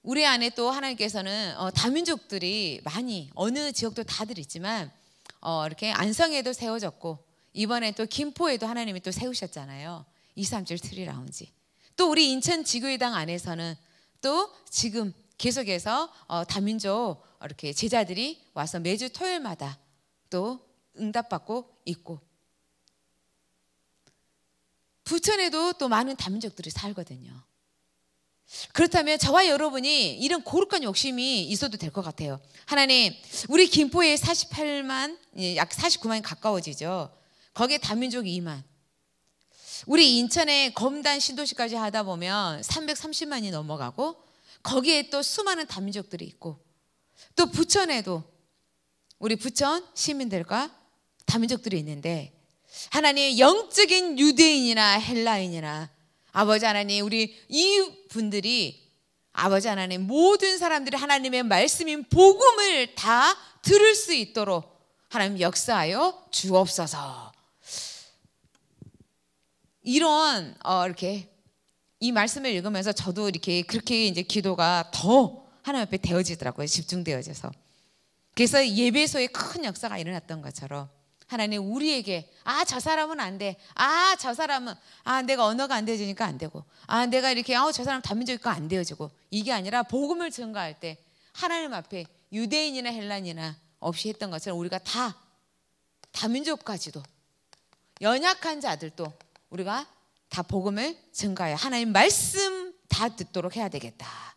우리 안에 또 하나님께서는 어, 다민족들이 많이 어느 지역도 다들 있지만 어, 이렇게 안성에도 세워졌고 이번에 또 김포에도 하나님이 또 세우셨잖아요. 2, 3절 트리 라운지. 또 우리 인천 지교회당 안에서는 또 지금 계속해서 어, 다민족 어, 이렇게 제자들이 와서 매주 토요일마다 또 응답받고 있고 부천에도 또 많은 다민족들이 살거든요. 그렇다면 저와 여러분이 이런 고룩한 욕심이 있어도 될 것 같아요. 하나님, 우리 김포에 48만, 예, 약 49만이 가까워지죠. 거기에 다민족 2만. 우리 인천에 검단 신도시까지 하다 보면 330만이 넘어가고 거기에 또 수많은 다민족들이 있고 또 부천에도 우리 부천 시민들과 다민족들이 있는데 하나님 영적인 유대인이나 헬라인이나 아버지 하나님, 우리 이 분들이 아버지 하나님 모든 사람들이 하나님의 말씀인 복음을 다 들을 수 있도록 하나님 역사하여 주옵소서. 이런 어, 이렇게 이 말씀을 읽으면서 저도 이렇게 그렇게 이제 기도가 더 하나님 앞에 되어지더라고요. 집중되어져서. 그래서 예배소에 큰 역사가 일어났던 것처럼 하나님 우리에게 아 저 사람은 안 돼. 아 저 사람은 아 내가 언어가 안 되지니까 어안 되고. 아 내가 이렇게 아 저 사람 단민족이니까 안 되어지고. 이게 아니라 복음을 증가할 때 하나님 앞에 유대인이나 헬란이나 없이 했던 것처럼 우리가 다 다민족까지도 연약한 자들도 우리가 다 복음을 증가해 하나님 말씀 다 듣도록 해야 되겠다.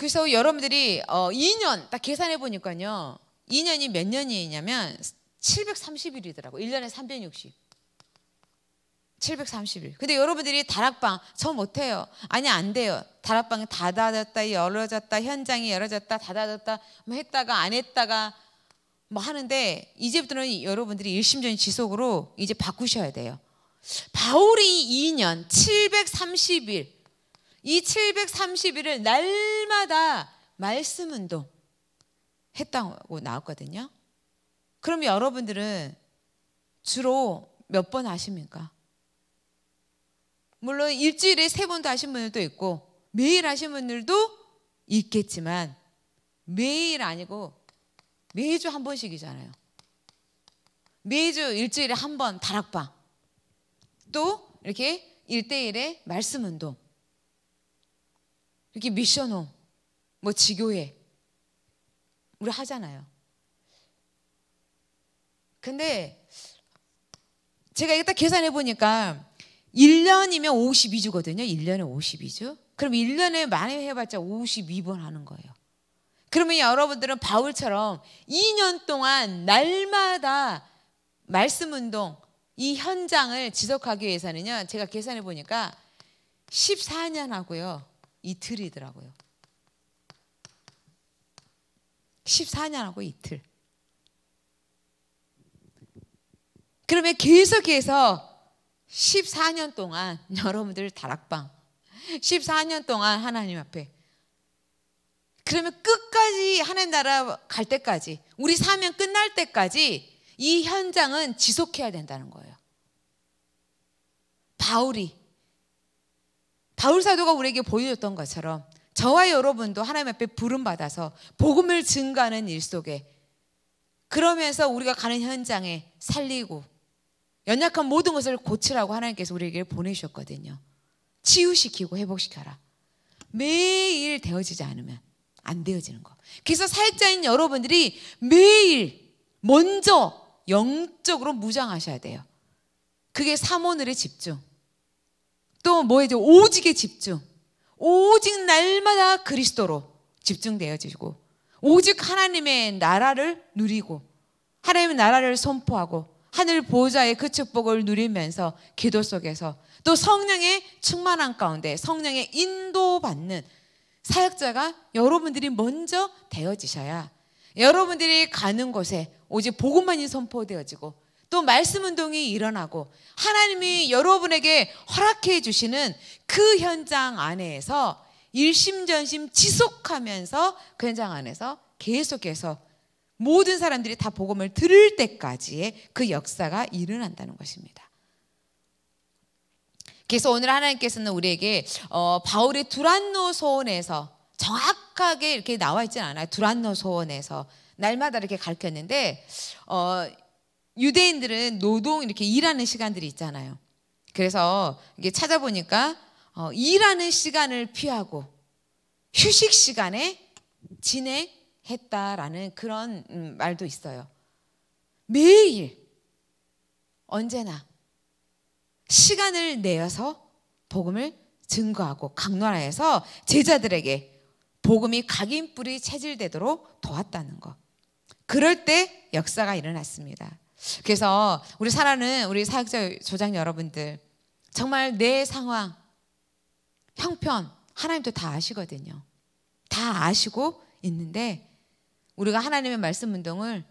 그래서 여러분들이 어, 2년 딱 계산해 보니까요. 2년이 몇 년이냐면 730일이더라고. 1년에 360. 730일. 근데 여러분들이 다락방 저 못해요. 아니 안 돼요. 다락방 이 닫아졌다 열어졌다 현장이 열어졌다 닫아졌다 뭐 했다가 안 했다가 뭐 하는데 이제부터는 여러분들이 일심전 지속으로 이제 바꾸셔야 돼요. 바울이 2년 730일 이 730일을 날마다 말씀 운동 했다고 나왔거든요. 그럼 여러분들은 주로 몇 번 하십니까? 물론 일주일에 세 번도 하신 분들도 있고 매일 하신 분들도 있겠지만 매일 아니고 매주 한 번씩이잖아요. 매주 일주일에 한 번 다락방 또 이렇게 일대일의 말씀 운동 이렇게 미션홈, 뭐 지교회 우리 하잖아요. 근데 제가 이거딱 계산해 보니까 1년이면 52주거든요. 1년에 52주. 그럼 1년에 많이 해봤자 52번 하는 거예요. 그러면 여러분들은 바울처럼 2년 동안 날마다 말씀 운동, 이 현장을 지속하기 위해서는요, 제가 계산해 보니까 14년 하고요. 이틀이더라고요. 14년하고 이틀. 그러면 계속해서 14년 동안 여러분들 다락방 14년 동안 하나님 앞에 그러면 끝까지 하나님 나라 갈 때까지 우리 사명 끝날 때까지 이 현장은 지속해야 된다는 거예요. 바울이 바울 사도가 우리에게 보여줬던 것처럼 저와 여러분도 하나님 앞에 부름 받아서 복음을 증가하는 일 속에 그러면서 우리가 가는 현장에 살리고 연약한 모든 것을 고치라고 하나님께서 우리에게 보내주셨거든요. 치유시키고 회복시켜라. 매일 되어지지 않으면 안 되어지는 거. 그래서 사역자인 여러분들이 매일 먼저 영적으로 무장하셔야 돼요. 그게 사모늘의 집중. 또 뭐에 이제 오직에 집중. 오직 날마다 그리스도로 집중되어지고 오직 하나님의 나라를 누리고 하나님의 나라를 선포하고 하늘 보좌의 그 축복을 누리면서 기도 속에서 또 성령의 충만한 가운데 성령의 인도받는 사역자가 여러분들이 먼저 되어지셔야 여러분들이 가는 곳에 오직 복음만이 선포되어지고 또 말씀 운동이 일어나고 하나님이 여러분에게 허락해 주시는 그 현장 안에서 일심전심 지속하면서 그 현장 안에서 계속해서 모든 사람들이 다 복음을 들을 때까지의 그 역사가 일어난다는 것입니다. 그래서 오늘 하나님께서는 우리에게 어, 바울의 두란노 소원에서 정확하게 이렇게 나와 있지는 않아요. 두란노 소원에서 날마다 이렇게 가르쳤는데 어, 유대인들은 노동 이렇게 일하는 시간들이 있잖아요. 그래서 이게 찾아보니까 어, 일하는 시간을 피하고 휴식 시간에 진행했다라는 그런 음, 말도 있어요. 매일 언제나 시간을 내어서 복음을 증거하고 강론하여서 제자들에게 복음이 각인 뿌리 체질되도록 도왔다는 것. 그럴 때 역사가 일어났습니다. 그래서 우리 살아는 우리 사역자 조장 여러분들 정말 내 상황, 형편 하나님도 다 아시거든요. 다 아시고 있는데 우리가 하나님의 말씀 운동을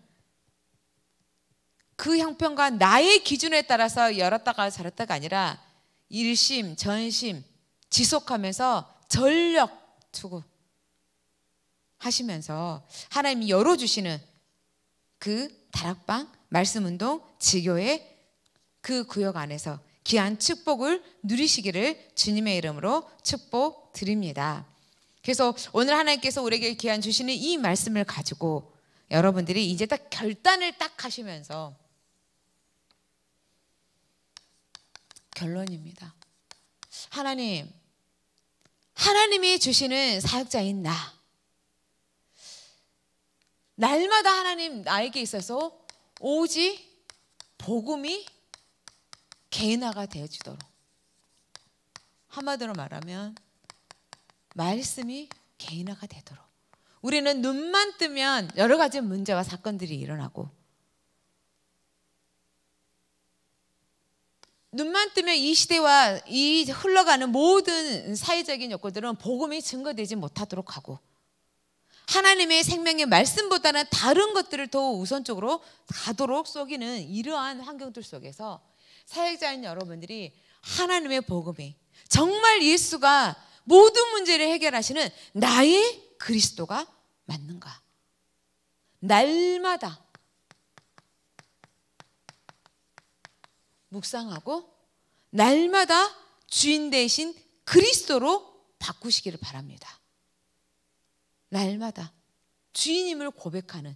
그 형편과 나의 기준에 따라서 열었다가 자랐다가 아니라 일심, 전심 지속하면서 전력 투구 하시면서 하나님이 열어주시는 그 다락방 말씀 운동, 지교의 그 구역 안에서 귀한 축복을 누리시기를 주님의 이름으로 축복 드립니다. 그래서 오늘 하나님께서 우리에게 귀한 주시는 이 말씀을 가지고 여러분들이 이제 딱 결단을 딱 하시면서 결론입니다. 하나님, 하나님이 주시는 사역자인 나. 날마다 하나님 나에게 있어서 오직 복음이 개인화가 되어지도록 한마디로 말하면 말씀이 개인화가 되도록 우리는 눈만 뜨면 여러 가지 문제와 사건들이 일어나고 눈만 뜨면 이 시대와 이 흘러가는 모든 사회적인 요건들은 복음이 증거되지 못하도록 하고 하나님의 생명의 말씀보다는 다른 것들을 더 우선적으로 가도록 속이는 이러한 환경들 속에서 사역자인 여러분들이 하나님의 복음이 정말 예수가 모든 문제를 해결하시는 나의 그리스도가 맞는가? 날마다 묵상하고 날마다 주인 대신 그리스도로 바꾸시기를 바랍니다. 날마다 주인임을 고백하는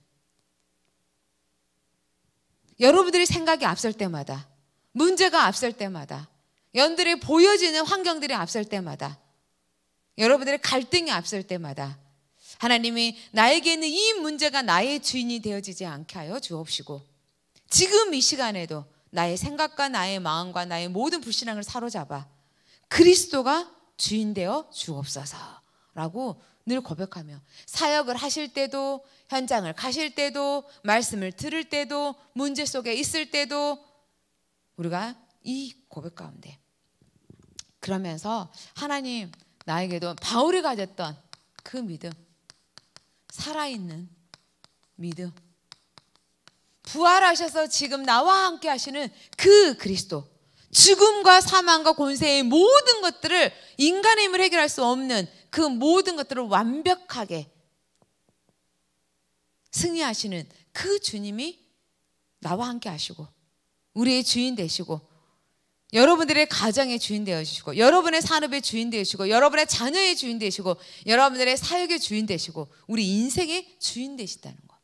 여러분들이 생각이 앞설 때마다 문제가 앞설 때마다 연들이 보여지는 환경들이 앞설 때마다 여러분들의 갈등이 앞설 때마다 하나님이 나에게 는이 문제가 나의 주인이 되어지지 않게 하여 주옵시고 지금 이 시간에도 나의 생각과 나의 마음과 나의 모든 불신앙을 사로잡아 그리스도가 주인 되어 주옵소서라고 늘 고백하며 사역을 하실 때도 현장을 가실 때도 말씀을 들을 때도 문제 속에 있을 때도 우리가 이 고백 가운데 그러면서 하나님 나에게도 바울이 가졌던 그 믿음 살아있는 믿음 부활하셔서 지금 나와 함께 하시는 그 그리스도 죽음과 사망과 권세의 모든 것들을 인간의 힘을 해결할 수 없는 그 모든 것들을 완벽하게 승리하시는 그 주님이 나와 함께 하시고 우리의 주인 되시고 여러분들의 가정의 주인 되어주시고 여러분의 산업의 주인 되시고 여러분의 자녀의 주인 되시고 여러분들의 사역의 주인 되시고 우리 인생의 주인 되신다는 거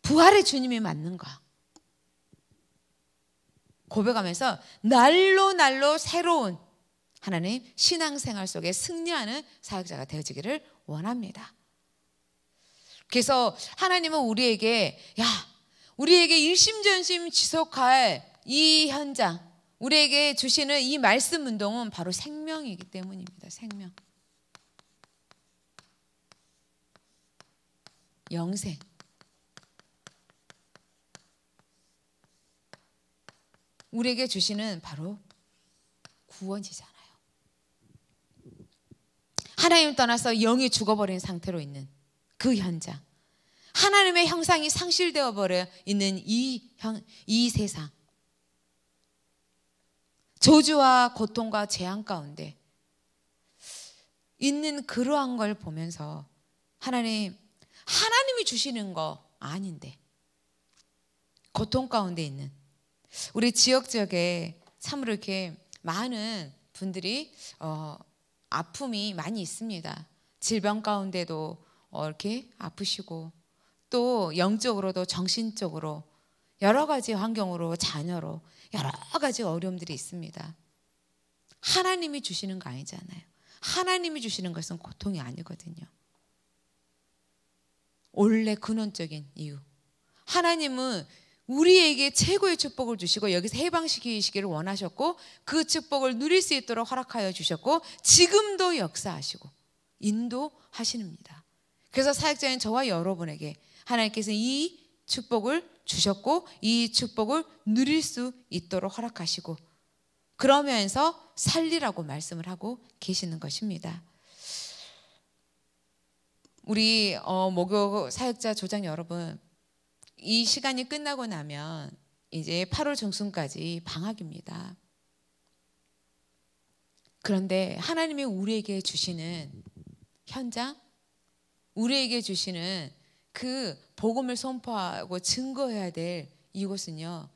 부활의 주님이 맞는 거야 고백하면서 날로 날로 새로운 하나님 신앙생활 속에 승리하는 사역자가 되어지기를 원합니다. 그래서 하나님은 우리에게 야 우리에게 일심전심 지속할 이 현장 우리에게 주시는 이 말씀 운동은 바로 생명이기 때문입니다. 생명. 영생. 우리에게 주시는 바로 구원이잖아요. 하나님 떠나서 영이 죽어버린 상태로 있는 그 현장. 하나님의 형상이 상실되어 버려 있는 이, 현, 이 세상. 저주와 고통과 재앙 가운데 있는 그러한 걸 보면서 하나님, 하나님이 주시는 거 아닌데. 고통 가운데 있는 우리 지역 지역에 참으로 이렇게 많은 분들이 어, 아픔이 많이 있습니다. 질병 가운데도 어, 이렇게 아프시고 또 영적으로도 정신적으로 여러 가지 환경으로 자녀로 여러 가지 어려움들이 있습니다. 하나님이 주시는 거 아니잖아요. 하나님이 주시는 것은 고통이 아니거든요. 원래 근원적인 이유. 하나님은 우리에게 최고의 축복을 주시고 여기서 해방시키시기를 원하셨고 그 축복을 누릴 수 있도록 허락하여 주셨고 지금도 역사하시고 인도하시는니다 그래서 사역자인 저와 여러분에게 하나님께서 이 축복을 주셨고 이 축복을 누릴 수 있도록 허락하시고 그러면서 살리라고 말씀을 하고 계시는 것입니다. 우리 어, 목요 사역자 조장 여러분 이 시간이 끝나고 나면 이제 8월 중순까지 방학입니다. 그런데 하나님이 우리에게 주시는 현장, 우리에게 주시는 그 복음을 선포하고 증거해야 될 이곳은요,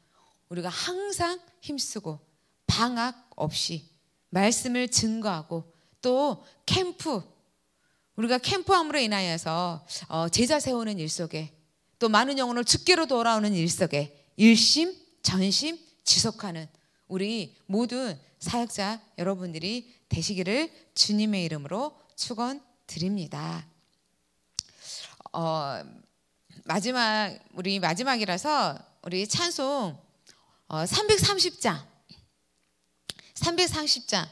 우리가 항상 힘쓰고 방학 없이 말씀을 증거하고 또 캠프, 우리가 캠프함으로 인하여서 어, 제자 세우는 일 속에 또 많은 영혼을 주께로 돌아오는 일 속에 일심, 전심 지속하는 우리 모든 사역자 여러분들이 되시기를 주님의 이름으로 축원드립니다. 어, 마지막 우리 마지막이라서 우리 찬송 어, 330장 330장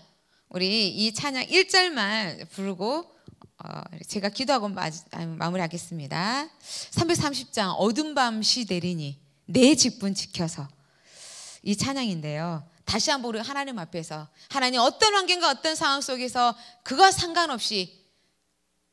우리 이 찬양 1절만 부르고 어, 제가 기도하고 마, 아, 무리하겠습니다 330장 어둠 밤시 내리니 내 직분 지켜서 이 찬양인데요. 다시 한번 우리 하나님 앞에서 하나님 어떤 환경과 어떤 상황 속에서 그와 상관없이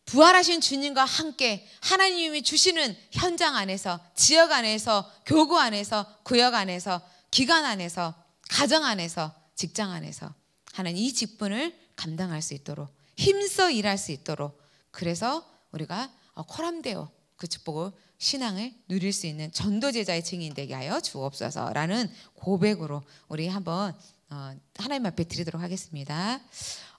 부활하신 주님과 함께 하나님이 주시는 현장 안에서 지역 안에서 교구 안에서 구역 안에서 기관 안에서 가정 안에서 직장 안에서 하나님 이 직분을 감당할 수 있도록 힘써 일할 수 있도록 그래서 우리가 코람데오 어, 그 축복을 신앙을 누릴 수 있는 전도 제자의 증인 되게 하여 주옵소서라는 고백으로 우리 한번 어, 하나님 앞에 드리도록 하겠습니다.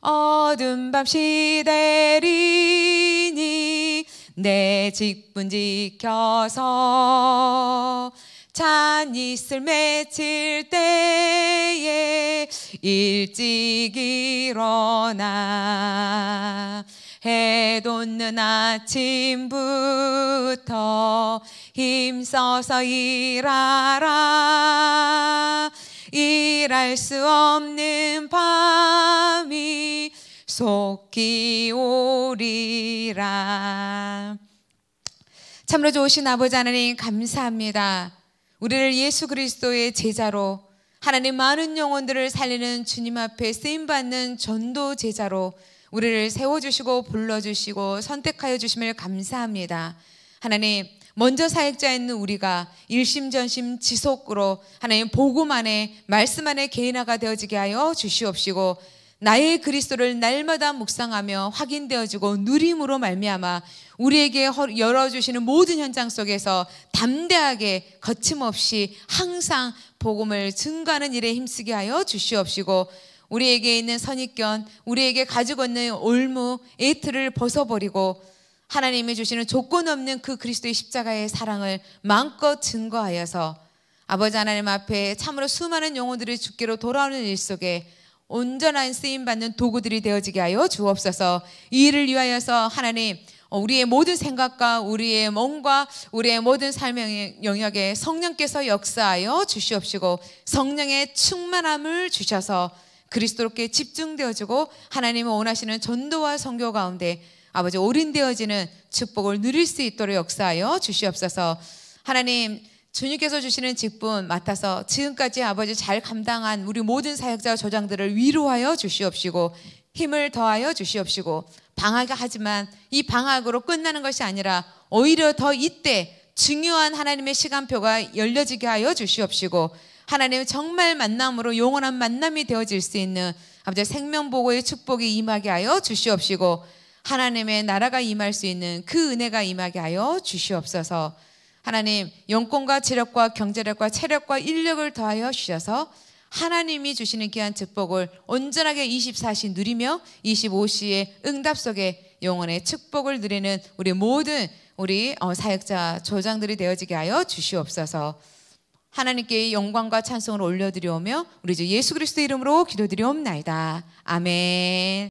어둠 밤 시대리니 내 직분 지켜서 찬 이슬 맺힐 때에 일찍 일어나 해 돋는 아침부터 힘써서 일하라 일할 수 없는 밤이 속히 오리라 참으로 좋으신 아버지 하나님 감사합니다 우리를 예수 그리스도의 제자로 하나님 많은 영혼들을 살리는 주님 앞에 쓰임 받는 전도 제자로 우리를 세워 주시고 불러 주시고 선택하여 주심을 감사합니다. 하나님 먼저 사역자인 우리가 일심전심 지속으로 하나님 복음 안에 말씀 안에 개인화가 되어지게 하여 주시옵시고 나의 그리스도를 날마다 묵상하며 확인되어지고 누림으로 말미암아 우리에게 열어주시는 모든 현장 속에서 담대하게 거침없이 항상 복음을 증가하는 일에 힘쓰게 하여 주시옵시고 우리에게 있는 선입견, 우리에게 가지고 있는 올무, 에이트를 벗어버리고 하나님이 주시는 조건 없는 그 그리스도의 십자가의 사랑을 마음껏 증거하여서 아버지 하나님 앞에 참으로 수많은 영혼들이 죽기로 돌아오는 일 속에 온전한 쓰임 받는 도구들이 되어지게 하여 주옵소서 이 일을 위하여서 하나님 어, 우리의 모든 생각과 우리의 몸과 우리의 모든 삶의 영역에 성령께서 역사하여 주시옵시고 성령의 충만함을 주셔서 그리스도롭게 집중되어지고 하나님을 원하시는 전도와 성교 가운데 아버지 올인되어지는 축복을 누릴 수 있도록 역사하여 주시옵소서 하나님 주님께서 주시는 직분 맡아서 지금까지 아버지 잘 감당한 우리 모든 사역자와 조장들을 위로하여 주시옵시고 힘을 더하여 주시옵시고 방학하지만 이 방학으로 끝나는 것이 아니라 오히려 더 이때 중요한 하나님의 시간표가 열려지게 하여 주시옵시고 하나님 정말 만남으로 영원한 만남이 되어질 수 있는 아버지 생명보고의 축복이 임하게 하여 주시옵시고 하나님의 나라가 임할 수 있는 그 은혜가 임하게 하여 주시옵소서 하나님 영권과 지력과 경제력과 체력과 인력을 더하여 주셔서 하나님이 주시는 귀한 축복을 온전하게 24시 누리며 25시의 응답 속에 영혼의 축복을 누리는 우리 모든 우리 어, 사역자 조장들이 되어지게 하여 주시옵소서. 하나님께 영광과 찬송을 올려드리오며 우리 주 예수 그리스도 이름으로 기도드리옵나이다. 아멘.